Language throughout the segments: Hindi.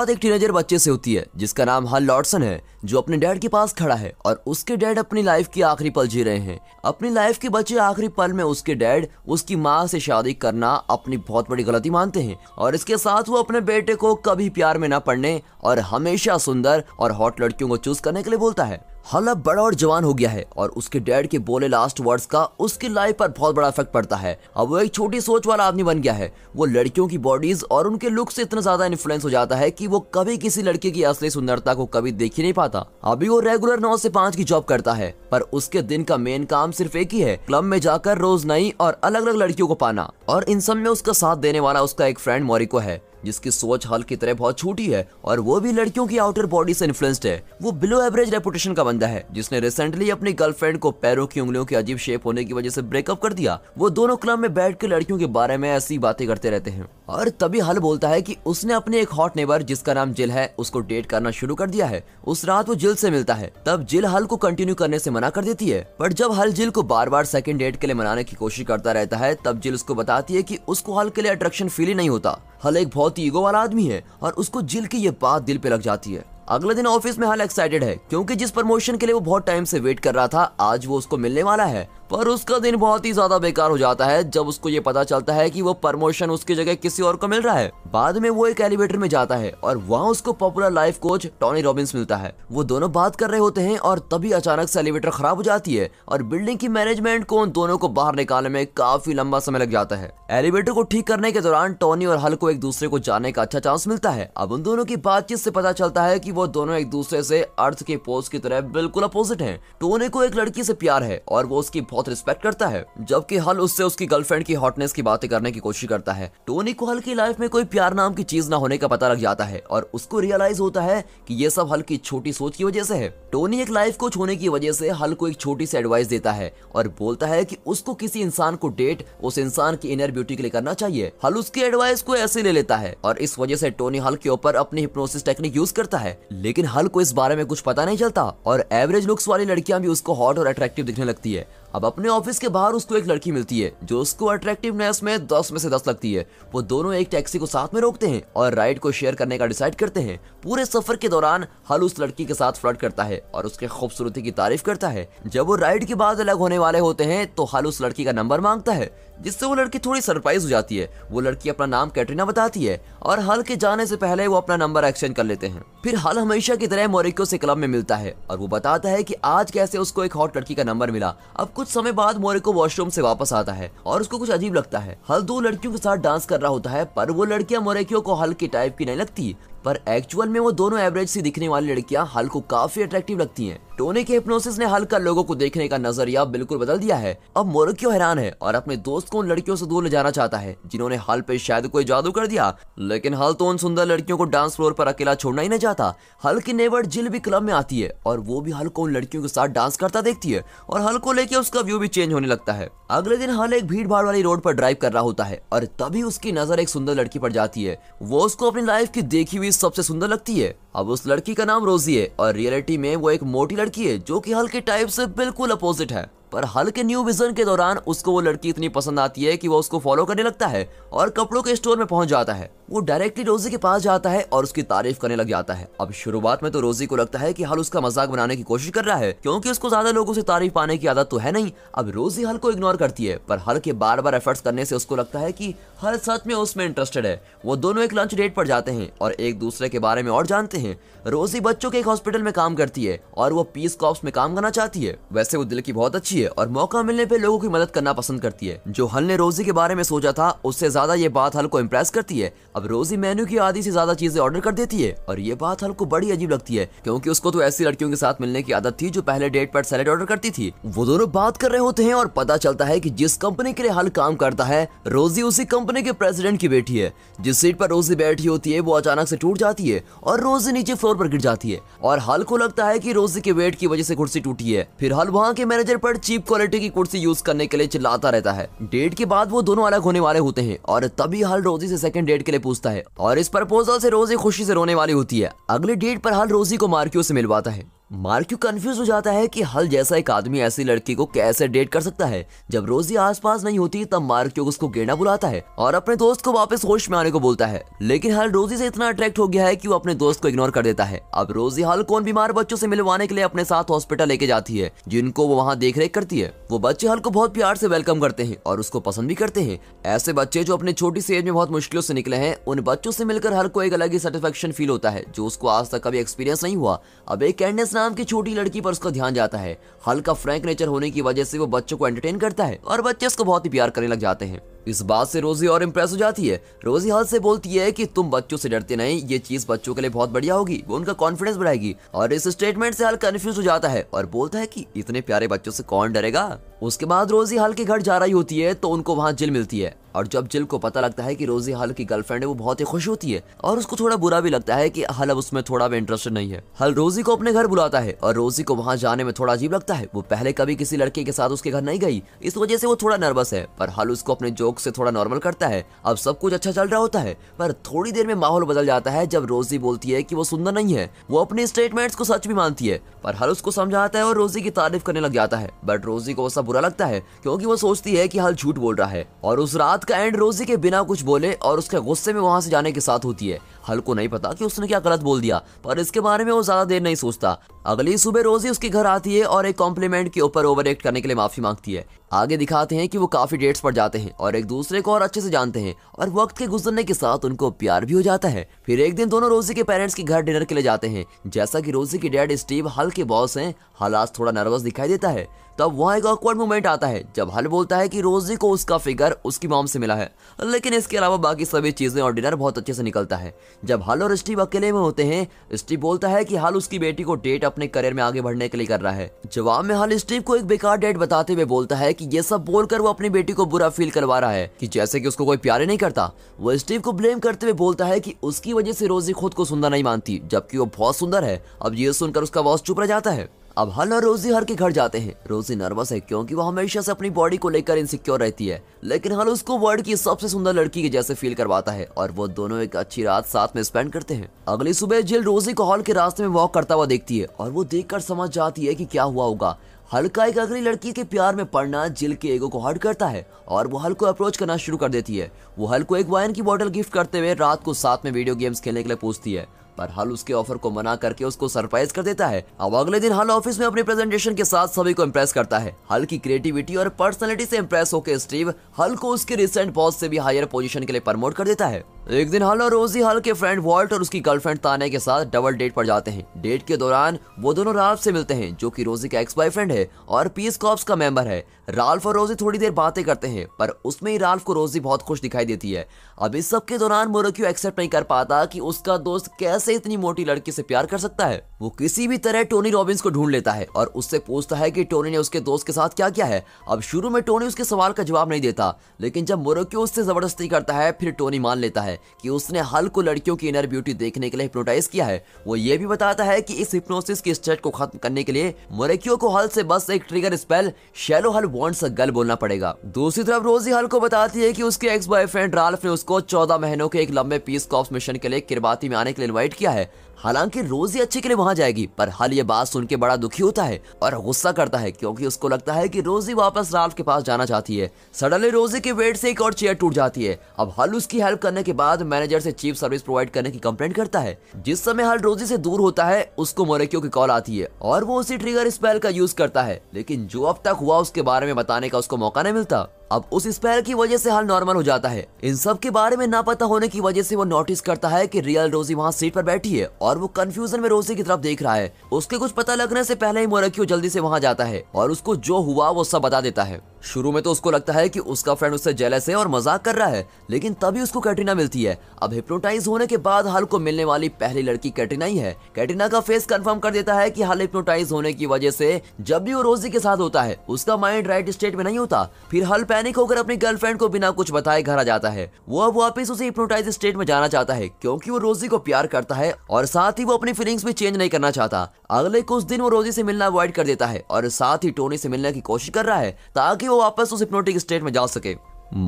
बात एक टीनेजर बच्चे से होती है जिसका नाम हल लॉर्डसन है जो अपने डैड के पास खड़ा है और उसके डैड अपनी लाइफ की आखिरी पल जी रहे हैं अपनी लाइफ के बचे आखिरी पल में उसके डैड उसकी माँ से शादी करना अपनी बहुत बड़ी गलती मानते हैं और इसके साथ वो अपने बेटे को कभी प्यार में न पड़ने और हमेशा सुंदर और हॉट लड़कियों को चूज करने के लिए बोलता है हलब बड़ा और जवान हो गया है और उसके डैड के बोले लास्ट वर्ड्स का उसकी लाइफ पर बहुत बड़ा इफेक्ट पड़ता है अब वो एक छोटी सोच वाला आदमी बन गया है वो लड़कियों की बॉडीज और उनके लुक से इतना ज्यादा इन्फ्लुएंस हो जाता है कि वो कभी किसी लड़के की असली सुंदरता को कभी देख ही नहीं पाता अभी वो रेगुलर नौ से पाँच की जॉब करता है पर उसके दिन का मेन काम सिर्फ एक ही है क्लब में जाकर रोज नई और अलग अलग लड़कियों को पाना और इन सब में उसका साथ देने वाला उसका एक फ्रेंड मोरिको है जिसकी सोच हाल की तरह बहुत छोटी है और वो भी लड़कियों की आउटर बॉडी से इन्फ्लुएंस्ड है वो बिलो एवरेज रेपुटेशन का बंदा है जिसने रिसेंटली अपनी गर्लफ्रेंड को पैरों की उंगलियों के अजीब शेप होने की वजह से ब्रेकअप कर दिया वो दोनों क्लब में बैठ के लड़कियों के बारे में ऐसी बातें करते रहते हैं और तभी हल बोलता है कि उसने अपने एक हॉट नेबर जिसका नाम जिल है उसको डेट करना शुरू कर दिया है उस रात वो जिल से मिलता है तब जिल हल को कंटिन्यू करने से मना कर देती है पर जब हल जिल को बार बार सेकंड डेट के लिए मनाने की कोशिश करता रहता है तब जिल उसको बताती है कि उसको हल के लिए अट्रैक्शन फील ही नहीं होता हल एक बहुत ही ईगो वाला आदमी है और उसको जिल की ये बात दिल पे लग जाती है अगले दिन ऑफिस में हल एक्साइटेड है क्योंकि जिस प्रमोशन के लिए वो बहुत टाइम से वेट कर रहा था आज वो उसको मिलने वाला है पर उसका दिन बहुत ही ज्यादा बेकार हो जाता है जब उसको ये पता चलता है कि वो प्रमोशन उसकी जगह किसी और को मिल रहा है बाद में वो एक एलिवेटर में जाता है और वहाँ उसको popular life coach Tony Robbins मिलता है वो दोनों बात कर रहे होते हैं और तभी अचानक से एलिवेटर खराब हो जाती है और बिल्डिंग की मैनेजमेंट को उन दोनों को बाहर निकालने में काफी लंबा समय लग जाता है एलिवेटर को ठीक करने के दौरान टॉनी और हल को एक दूसरे को जाने का अच्छा चांस मिलता है अब उन दोनों की बातचीत से पता चलता है की वो दोनों एक दूसरे से अर्थ के पोस्ट की तरह बिल्कुल अपोजिट है टोनी को एक लड़की से प्यार है और वो उसकी बहुत रिस्पेक्ट करता है जबकि हल उससे उसकी गर्लफ्रेंड की हॉटनेस की बातें करने की कोशिश करता है टोनी को हल की लाइफ में कोई प्यार नाम की चीज ना होने का पता लग जाता है और उसको रियलाइज होता है की ये सब हल की छोटी सोच की वजह से है टोनी एक लाइफ कोच होने की वजह से हल को एक छोटी सी एडवाइस देता है और बोलता है की उसको किसी इंसान को डेट उस इंसान की इनर ब्यूटी के लिए करना चाहिए हल उसकी एडवाइस को ऐसे ले लेता है और इस वजह से टोनी हल के ऊपर अपनी हिप्नोसिस टेक्निक यूज करता है लेकिन हल को इस बारे में कुछ पता नहीं चलता और एवरेज लुक्स वाली लड़कियां भी उसको हॉट और अट्रैक्टिव दिखने लगती है अब अपने ऑफिस के बाहर उसको एक लड़की मिलती है जो उसको अट्रैक्टिवनेस में दस में से दस लगती है वो दोनों एक टैक्सी को साथ में रोकते हैं और राइड को शेयर करने का डिसाइड करते हैं पूरे सफर के दौरान हल उस लड़की के साथ फ्लर्ट करता है और उसके खूबसूरती की तारीफ करता है जब वो राइड के बाद अलग होने वाले होते हैं तो हल उस लड़की का नंबर मांगता है जिससे वो लड़की थोड़ी सरप्राइज हो जाती है वो लड़की अपना नाम कैटरीना बताती है और हल के जाने से पहले वो अपना नंबर एक्सचेंज कर लेते हैं फिर हल हमेशा की तरह मोरिको से क्लब में मिलता है और वो बताता है की आज कैसे उसको एक हॉट लड़की का नंबर मिला अब कुछ समय बाद मोरे को वॉशरूम से वापस आता है और उसको कुछ अजीब लगता है हल दो लड़कियों के साथ डांस कर रहा होता है पर वो लड़कियां मोरेकियो को हल्की टाइप की नहीं लगती पर एक्चुअल में वो दोनों एवरेज सी दिखने वाली लड़कियां हल को काफी अट्रैक्टिव लगती हैं। टोनी के हिप्नोसिस ने हल का लोगों को देखने का नजरिया बिल्कुल बदल दिया है अब मोरक्यो हैरान है और अपने दोस्त को उन लड़कियों से दूर ले जाना चाहता है जिन्होंने हल पे शायद कोई जादू कर दिया लेकिन हल तो उन सुंदर लड़कियों को डांस फ्लोर पर अकेला छोड़ना ही नहीं चाहता हल की नेवर जिल भी क्लब में आती है और वो भी हल को उन लड़कियों के साथ डांस करता देखती है और हल को लेकर उसका व्यू भी चेंज होने लगता है अगले दिन हल एक भीड़ भाड़ वाली रोड पर ड्राइव कर रहा होता है और तभी उसकी नजर एक सुंदर लड़की पर जाती है वो उसको अपनी लाइफ की देखी हुई लड़की सबसे सुंदर लगती है अब उस लड़की का नाम रोजी है और रियलिटी में वो एक मोटी लड़की है जो कि हल्के टाइप से बिल्कुल अपोजिट है पर हल्के न्यू विजन के दौरान उसको वो लड़की इतनी पसंद आती है कि वो उसको फॉलो करने लगता है और कपड़ों के स्टोर में पहुंच जाता है वो डायरेक्टली रोजी के पास जाता है और उसकी तारीफ करने लग जाता है अब शुरुआत में तो रोजी को लगता है की हल उसका मजाक बनाने की कोशिश कर रहा है क्यूँकी उसको ज्यादा लोगों से तारीफ पाने की आदत तो है नहीं अब रोजी हल को इग्नोर करती है पर हल के बार बार एफर्ट्स करने से उसको लगता है की हल सच में उसमें इंटरेस्टेड है वो दोनों एक लंच डेट पर जाते हैं और एक दूसरे के बारे में और जानते हैं रोजी बच्चों के एक हॉस्पिटल में काम करती है और वो पीस कॉप्स में काम करना चाहती है वैसे वो दिल की बहुत अच्छी है और मौका मिलने पर लोगों की मदद करना पसंद करती है जो हल ने रोजी के बारे में सोचा था उससे ज्यादा ये बात हल को इम्प्रेस करती है अब रोजी मेन्यू की आधी से ज्यादा चीजें ऑर्डर कर देती है और ये बात हल को बड़ी अजीब लगती है क्योंकि उसको तो ऐसी लड़कियों के साथ मिलने की आदत थी जो पहले डेट पर सैलेड ऑर्डर करती थी वो दोनों बात कर रहे होते हैं और पता चलता है की जिस कंपनी के लिए हल काम करता है रोजी उसी कंपनी के प्रेसिडेंट की बेटी है जिस सीट पर रोजी बैठी होती है वो अचानक से टूट जाती है और रोजी नीचे फ्लोर पर गिर जाती है और हल को लगता है की रोजी के वेट की वजह से कुर्सी टूटी है फिर हल वहाँ के मैनेजर पर चीप क्वालिटी की कुर्सी यूज करने के लिए चिल्लाता रहता है डेट के बाद वो दोनों अलग होने वाले होते हैं और तभी हल रोजी से सेकंड डेट के लिए पूछता है और इस प्रपोजल से रोजी खुशी से रोने वाली होती है अगले डेट पर हल रोजी को मार्कियो से मिलवाता है मार्क्यू कंफ्यूज हो जाता है कि हल जैसा एक आदमी ऐसी लड़की को कैसे डेट कर सकता है जब रोजी आसपास नहीं होती तब मार्क्यू उसको गेंडा बुलाता है और अपने दोस्त को वापस होश में आने को बोलता है लेकिन हल रोजी से इतना अट्रैक्ट हो गया है कि वो अपने दोस्त को इग्नोर कर देता है अब रोजी हल को बीमार बच्चों से मिलवाने के लिए अपने साथ हॉस्पिटल लेके जाती है जिनको वो वहाँ देख करती है वो बच्चे हल को बहुत प्यार से वेलकम करते हैं और उसको पसंद भी करते हैं ऐसे बच्चे जो अपने छोटी सी एज में बहुत मुश्किलों से निकले हैं उन बच्चों से मिलकर हल को एक अलग ही सेटिस्फेक्शन फील होता है जो उसको आज तक कभी एक्सपीरियंस नहीं हुआ अब एक कैंडेस नाम की छोटी लड़की पर उसका ध्यान जाता है हल्का फ्रैंक नेचर होने की वजह से वो बच्चों को एंटरटेन करता है और बच्चे उसको बहुत ही प्यार करने लग जाते हैं इस बात से रोजी और इम्प्रेस हो जाती है रोजी हाल से बोलती है कि तुम बच्चों से डरते नहीं ये चीज बच्चों के लिए बहुत बढ़िया होगी वो उनका कॉन्फिडेंस बढ़ाएगी और इस स्टेटमेंट से हाल कंफ्यूज हो जाता है और बोलता है कि इतने प्यारे बच्चों से कौन डरेगा उसके बाद रोजी हाल के घर जा रही होती है तो उनको वहाँ जिल मिलती है और जब जिल को पता लगता है कि रोजी हाल की गर्लफ्रेंड है वो बहुत ही खुश होती है और उसको थोड़ा बुरा भी लगता है कि हल अब उसमें थोड़ा भी इंटरेस्टेड नहीं है हल रोजी को अपने घर बुलाता है और रोजी को वहाँ जाने में थोड़ा अजीब लगता है वो पहले कभी किसी लड़के के साथ उसके घर नहीं गई इस वजह से वो थोड़ा नर्वस है पर हल उसको अपने जो शौक से थोड़ा नॉर्मल करता है अब सब कुछ अच्छा चल रहा होता है पर थोड़ी देर में माहौल बदल जाता है जब रोजी बोलती है कि वो सुंदर नहीं है वो अपने स्टेटमेंट्स को सच भी मानती है पर हल उसको समझाता है और रोजी की तारीफ करने लग जाता है बट रोजी को ऐसा बुरा लगता है क्योंकि वो सोचती है की हल झूठ बोल रहा है और उस रात का एंड रोजी के बिना कुछ बोले और उसके गुस्से में वहां से जाने के साथ होती है हल को नहीं पता कि उसने क्या गलत बोल दिया पर इसके बारे में वो ज्यादा देर नहीं सोचता अगली सुबह रोजी उसके घर आती है और एक कॉम्प्लीमेंट के ऊपर ओवर एक्ट करने के लिए माफी मांगती है आगे दिखाते हैं कि वो काफी डेट्स पर जाते हैं और एक दूसरे को और अच्छे से जानते हैं और वक्त के गुजरने के साथ उनको प्यार भी हो जाता है फिर एक दिन दोनों रोजी के पेरेंट्स के घर डिनर के लिए जाते हैं जैसा की रोजी की डैड स्टीव हल के बॉस है हल थोड़ा नर्वस दिखाई देता है तब वहाँ एक ऑकवर्ड मोमेंट आता है जब हल बोलता है कि रोजी को उसका फिगर उसकी मॉम से मिला है लेकिन इसके अलावा बाकी सभी चीज़ें और डिनर बहुत अच्छे से निकलता है जब हल और स्टीव अकेले में होते हैं स्टीव बोलता है कि हल उसकी बेटी को डेट अपने करियर में आगे बढ़ने के लिए कर रहा है जवाब में हल स्टीव को एक बेकार डेट बताते हुए बोलता है कि ये सब बोलकर वो अपनी बेटी को बुरा फील करवा रहा है कि जैसे कि उसको कोई प्यारे नहीं करता वो स्टीव को ब्लेम करते हुए बोलता है कि उसकी वजह से रोजी खुद को सुंदर नहीं मानती जबकि वो बहुत सुंदर है अब ये सुनकर उसका बॉस चुप रह जाता है अब हल और रोजी हर के घर जाते हैं रोजी नर्वस है क्योंकि वो हमेशा से अपनी बॉडी को लेकर इनसिक्योर रहती है लेकिन हल उसको वर्ल्ड की सबसे सुंदर लड़की के जैसे फील करवाता है और वो दोनों एक अच्छी रात साथ में स्पेंड करते हैं अगली सुबह जिल रोजी को हॉल के रास्ते में वॉक करता हुआ देखती है और वो देख समझ जाती है की क्या हुआ होगा हल्का एक अगली लड़की के प्यार में पड़ना जिल के एगो को हर्ट करता है और वो हल को अप्रोच करना शुरू कर देती है वो हल को एक वाइन की बोतल गिफ्ट करते हुए रात को साथ में वीडियो गेम्स खेलने के लिए पूछती है पर हल उसके ऑफर को मना करके उसको सरप्राइज कर देता है अब अगले दिन हल ऑफिस में अपने प्रेजेंटेशन के साथ सभी को इम्प्रेस करता है हल की क्रिएटिविटी और पर्सनलिटी से इम्प्रेस होकर स्टीव हल को उसके रिसेंट बॉस से भी हायर पोजीशन के लिए प्रमोट कर देता है एक दिन हल और रोजी हल के फ्रेंड वॉल्ट और उसकी गर्लफ्रेंड ताने के साथ डबल डेट पर जाते हैं डेट के दौरान वो दोनों राल्फ से मिलते हैं जो कि रोजी का एक्स बॉयफ्रेंड है और पीस कॉप्स का मेंबर है राल्फ और रोजी थोड़ी देर बातें करते हैं पर उसमें ही राल्फ को रोजी बहुत खुश दिखाई देती है अब इस सब के दौरान मोरक्यू एक्सेप्ट नहीं कर पाता कि उसका दोस्त कैसे इतनी मोटी लड़की से प्यार कर सकता है वो किसी भी तरह टोनी रॉबिन्स को ढूंढ लेता है और उससे पूछता है कि टोनी ने उसके दोस्त के साथ क्या किया है अब शुरू में टोनी उसके सवाल का जवाब नहीं देता लेकिन जब मोरक्यो उससे ज़बरदस्ती करता है फिर टोनी मान लेता है कि उसने हल को लड़कियों की इनर ब्यूटी देखने के लिए हिप्नोटाइज किया है वो ये भी बताता है की इस हिप्नोसिस की स्टेट को खत्म करने के लिए मोरक्यो को हल से बस एक ट्रिगर स्पेल शेलो हल वॉन्ट्स गल बोलना पड़ेगा दूसरी तरफ रोजी हल को बताती है की उसके एक्स बॉयफ्रेंड राल्फ ने उसको चौदह महीनों के एक लंबे पीस कॉप मिशन के लिए किरबाती में आने के लिए इन्वाइट किया है हालांकि रोजी अच्छे के लिए वहां जाएगी पर हल ये बात सुन के बड़ा दुखी होता है और गुस्सा करता है क्योंकि उसको लगता है कि रोजी वापस राल्फ के पास जाना चाहती है सडनली रोजी के वेट से एक और चेयर टूट जाती है अब हल उसकी हेल्प करने के बाद मैनेजर से चीफ सर्विस प्रोवाइड करने की कंप्लेंट करता है जिस समय हल रोजी से दूर होता है उसको मोरेक्यो की कॉल आती है और वो उसी ट्रिगर स्पेल का यूज करता है लेकिन जो अब तक हुआ उसके बारे में बताने का उसको मौका नहीं मिलता अब उस स्पेल की वजह से हाल नॉर्मल हो जाता है इन सब के बारे में ना पता होने की वजह से वो नोटिस करता है कि रियल रोजी वहाँ सीट पर बैठी है और वो कंफ्यूजन में रोजी की तरफ देख रहा है उसके कुछ पता लगने से पहले ही मोरक्यू जल्दी से वहाँ जाता है और उसको जो हुआ वो सब बता देता है शुरू में तो उसको लगता है कि उसका फ्रेंड उससे जेलस है और मजाक कर रहा है लेकिन तभी उसको कैटरीना मिलती है अब हिप्नोटाइज होने के बाद हाल को मिलने वाली पहली लड़की कैटरीना ही है कैटरीना का फेस कंफर्म कर देता है कि हाल हिप्नोटाइज होने की वजह से जब भी वो रोजी के साथ होता है उसका माइंड राइट स्टेट में नहीं होता फिर हल पैनिक होकर अपनी गर्लफ्रेंड को बिना कुछ बताए घर आ जाता है वो अब वापिस उसे हिप्नोटाइज स्टेट में जाना चाहता है क्योंकि वो रोजी को प्यार करता है और साथ ही वो अपनी फीलिंग्स भी चेंज नहीं करना चाहता अगले कुछ दिन वो रोजी से मिलना अवॉइड कर देता है और साथ ही टोनी से मिलने की कोशिश कर रहा है ताकि वो वापस उस हिप्नोटिक स्टेट में जा सके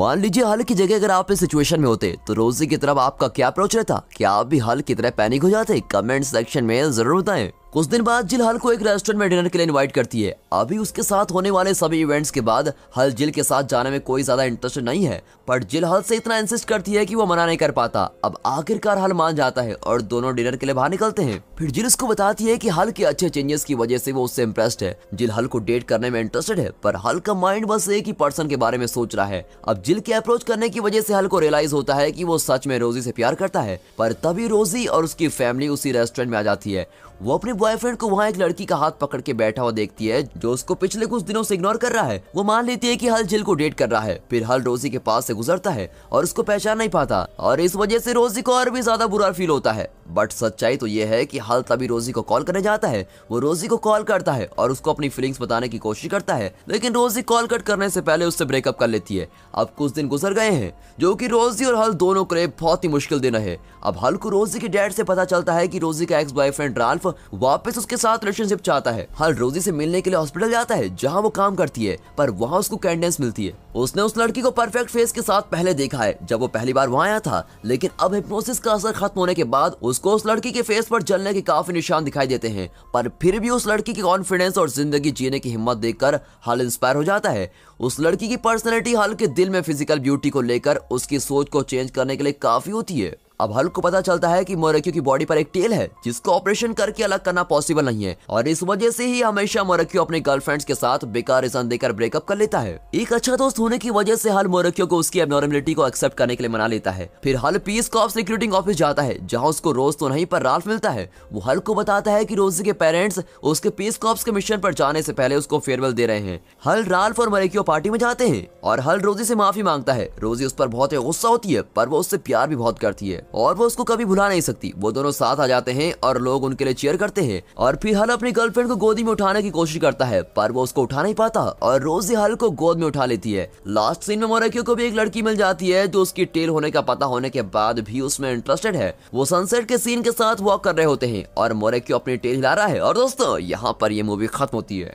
मान लीजिए हल की जगह अगर आप इस सिचुएशन में होते तो रोजी की तरफ आपका क्या अप्रोच रहता क्या आप भी हल की तरह पैनिक हो जाते कमेंट सेक्शन में जरूर बताएं कुछ दिन बाद जिल हल को एक रेस्टोरेंट में डिनर के लिए इनवाइट करती है अभी उसके साथ होने वाले सभी इवेंट्स के बाद हल जिल के साथ जाने में कोई ज्यादा इंटरेस्ट नहीं है पर जिल हल से इतना इंसिस्ट करती है कि वो मना नहीं कर पाता अब आखिरकार हल मान जाता है और दोनों डिनर के लिए बाहर निकलते हैं फिर जिल उसको बताती है की हल के अच्छे चेंजेस की वजह से वो उससे इम्प्रेस्ड है जिल हल को डेट करने में इंटरेस्टेड है पर हल का माइंड बस एक ही पर्सन के बारे में सोच रहा है अब जिल के अप्रोच करने की वजह से हल को रियलाइज होता है की वो सच में रोजी से प्यार करता है पर तभी रोजी और उसकी फैमिली उसी रेस्टोरेंट में आ जाती है वो अपने बॉयफ्रेंड को वहाँ एक लड़की का हाथ पकड़ के बैठा हुआ देखती है जो उसको पिछले कुछ दिनों से इग्नोर कर रहा है वो मान लेती है की हल जिल को डेट कर रहा है फिर हल रोजी के पास से गुजरता है और उसको पहचान नहीं पाता और इस वजह से रोजी को और भी ज्यादा बुरा फील होता है बट सच्चाई तो ये है कि हल तभी रोजी को कॉल करने जाता है वो रोजी को कॉल करता है और उसको अपनी फीलिंग्स बताने की कोशिश करता है लेकिन रोजी कॉल कट करने से पहले उससे ब्रेकअप कर लेती है अब कुछ दिन गुजर गए हैं जो कि रोजी और हल दोनों के लिए बहुत ही मुश्किल दिन है अब हल को रोजी के डैड से पता चलता है कि रोजी का एक्स बॉयफ्रेंड राल्फ वापस उसके साथ रिलेशनशिप चाहता है हर रोजी से मिलने के लिए हॉस्पिटल जाता है जहाँ वो काम करती है पर वहाँ उसको कैंडेंस मिलती है उसने उस लड़की को परफेक्ट फेस के साथ पहले देखा है जब वो पहली बार वहाँ आया था लेकिन अब हिप्नोसिस का असर खत्म होने के बाद उसको उस लड़की के फेस पर जलने के काफी निशान दिखाई देते हैं पर फिर भी उस लड़की की कॉन्फिडेंस और जिंदगी जीने की हिम्मत देखकर हल इंस्पायर हो जाता है उस लड़की की पर्सनैलिटी हल के दिल में फिजिकल ब्यूटी को लेकर उसकी सोच को चेंज करने के लिए काफी होती है अब हल्क को पता चलता है कि मोरक्यू की बॉडी पर एक टेल है जिसको ऑपरेशन करके अलग करना पॉसिबल नहीं है और इस वजह से ही हमेशा मोरक्यू अपने गर्लफ्रेंड्स के साथ बेकार रीजन देकर ब्रेकअप कर लेता है एक अच्छा दोस्त होने की वजह से हल मोरक्यू को उसकी एबनॉर्मिलिटी को एक्सेप्ट करने के लिए मना लेता है फिर हल पीस कॉप्स रिक्रूटिंग ऑफिस जाता है जहाँ उसको रोज तो नहीं पर राल्फ मिलता है वो हल को बताता है की रोजी के पेरेंट्स उसके पीस कॉप्स के मिशन पर जाने से पहले उसको फेयरवेल दे रहे हैं हल राल्फ और मोरक्यू पार्टी में जाते हैं और हल रोजी से माफी मांगता है रोजी उस पर बहुत गुस्सा होती है पर वो उससे प्यार भी बहुत करती है और वो उसको कभी भुला नहीं सकती वो दोनों साथ आ जाते हैं और लोग उनके लिए चेयर करते हैं और फिर हल अपनी गर्लफ्रेंड को गोदी में उठाने की कोशिश करता है पर वो उसको उठा नहीं पाता और रोजी हल को गोद में उठा लेती है लास्ट सीन में मोरक्यो को भी एक लड़की मिल जाती है जो उसकी टेल होने का पता होने के बाद भी उसमें इंटरेस्टेड है वो सनसेट के सीन के साथ वॉक कर रहे होते हैं और मोरक्यो अपनी टेल हिला रहा है और दोस्तों यहाँ पर ये मूवी खत्म होती है